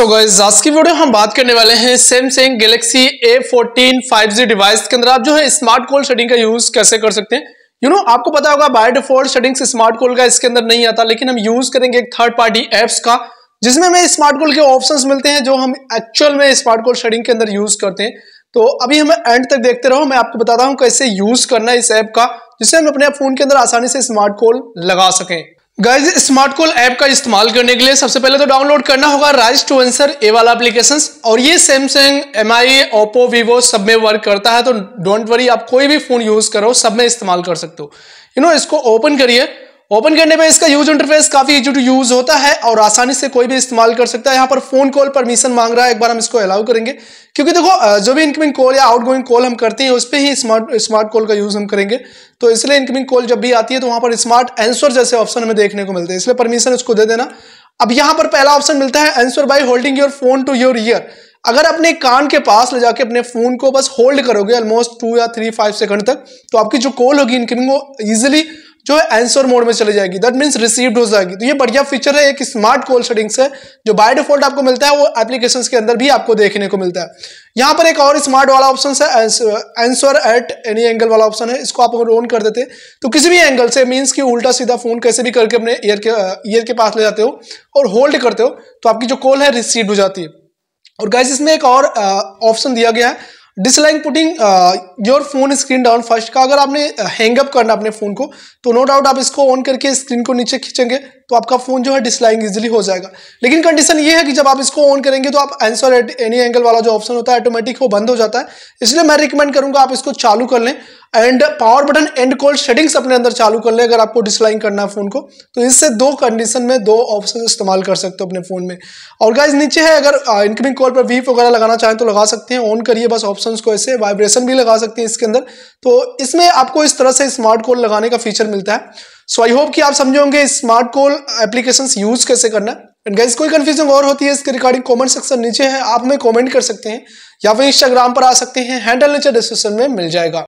so guys आज की video हम बात करने वाले हैं Samsung Galaxy A fourteen five G device के अंदर आप जो है स्मार्ट कॉल सेटिंग का यूज कैसे कर सकते हैं यू नो आपको पता होगा by default setting smart call का इसके अंदर नहीं आता लेकिन हम यूज करेंगे एक थर्ड पार्टी एप्स का जिसमें हमें स्मार्ट कॉल के ऑप्शन मिलते हैं जो हम एक्चुअल में स्मार्ट कॉल सेटिंग के अंदर यूज करते हैं तो अभी हमें एंड तक देखते रहो मैं आपको बताता हूँ कैसे यूज करना है इस ऐप का जिससे हम अपने फोन के अंदर आसानी से स्मार्ट कॉल लगा सकें गाइज स्मार्ट कॉल ऐप का इस्तेमाल करने के लिए सबसे पहले तो डाउनलोड करना होगा राइज टू आंसर ए वाला एप्लीकेशन और ये Samsung M I Oppo Vivo सब में वर्क करता है तो डोंट वरी आप कोई भी फोन यूज करो सब में इस्तेमाल कर सकते हो यू नो इसको ओपन करिए ओपन करने पे इसका यूज इंटरफेस काफी इजी टू यूज होता है और आसानी से कोई भी इस्तेमाल कर सकता है यहाँ पर फोन कॉल परमिशन मांग रहा है एक बार हम इसको अलाउ करेंगे क्योंकि देखो जो भी इनकमिंग कॉल या आउटगोइंग कॉल हम करते हैं उस पर ही स्मार्ट स्मार्ट कॉल का यूज हम करेंगे तो इसलिए इनकमिंग कॉल जब भी आती है तो वहां पर स्मार्ट एंसर जैसे ऑप्शन हमें देखने को मिलते हैं इसलिए परमिशन उसको दे देना अब यहाँ पर पहला ऑप्शन मिलता है answer by holding your phone to your ear अगर अपने कान के पास ले जाके अपने फोन को बस होल्ड करोगे ऑलमोस्ट टू या थ्री फाइव सेकंड तक तो आपकी जो कॉल होगी इनकमिंग वो इजिली जो एंसर मोड में चली जाएगी दैट मीन्स रिसीव्ड हो जाएगी तो ये बढ़िया फीचर है एक स्मार्ट कॉल सेटिंग्स है जो बाय डिफॉल्ट आपको मिलता है वो एप्लीकेशन के अंदर भी आपको देखने को मिलता है यहाँ पर एक और स्मार्ट वाला ऑप्शन है एंसर एट एनी एंगल वाला ऑप्शन है इसको आप अगर ऑन कर देते तो किसी भी एंगल से मीन्स कि उल्टा सीधा फोन कैसे भी करके अपने ईयर के ईयर के पास ले जाते हो और होल्ड करते हो तो आपकी जो कॉल है रिसीव हो जाती है और गैस इसमें एक और ऑप्शन uh, दिया गया है decline putting your phone screen down first का अगर आपने हैंग uh, अप करना अपने फ़ोन को तो नो डाउट आप इसको ऑन करके स्क्रीन को नीचे खींचेंगे तो आपका फ़ोन जो है डिसलाइंग इजिली हो जाएगा लेकिन कंडीशन ये है कि जब आप इसको ऑन करेंगे तो आप आंसर एट एनी एंगल वाला जो ऑप्शन होता है ऑटोमेटिक वो बंद हो जाता है इसलिए मैं रिकमेंड करूंगा आप इसको चालू कर लें and power button and call settings अपने अंदर चालू कर लें अगर आपको डिसलाइंग करना है फ़ोन को तो इससे दो कंडीशन में दो ऑप्शन इस्तेमाल कर सकते हो अपने फ़ोन में और गाइज नीचे है अगर इनकमिंग uh, कॉल पर वीप वगैरह लगाना चाहें तो लगा सकते हैं ऑन करिए बस ऑप्शन ऑप्शन को ऐसे वाइब्रेशन भी लगा सकते हैं इसके अंदर तो इसमें आपको इस तरह से स्मार्ट कॉल लगाने का फीचर मिलता है सो आई होप कि आप समझे होंगे स्मार्ट कॉल एप्लीकेशन यूज कैसे करना एंड गैस कोई कन्फ्यूजन और होती है इसके रिगार्डिंग कमेंट सेक्शन नीचे है आप हमें कमेंट कर सकते हैं या फिर इंस्टाग्राम पर आ सकते हैं हैंडल नीचे डिस्क्रिप्शन में मिल जाएगा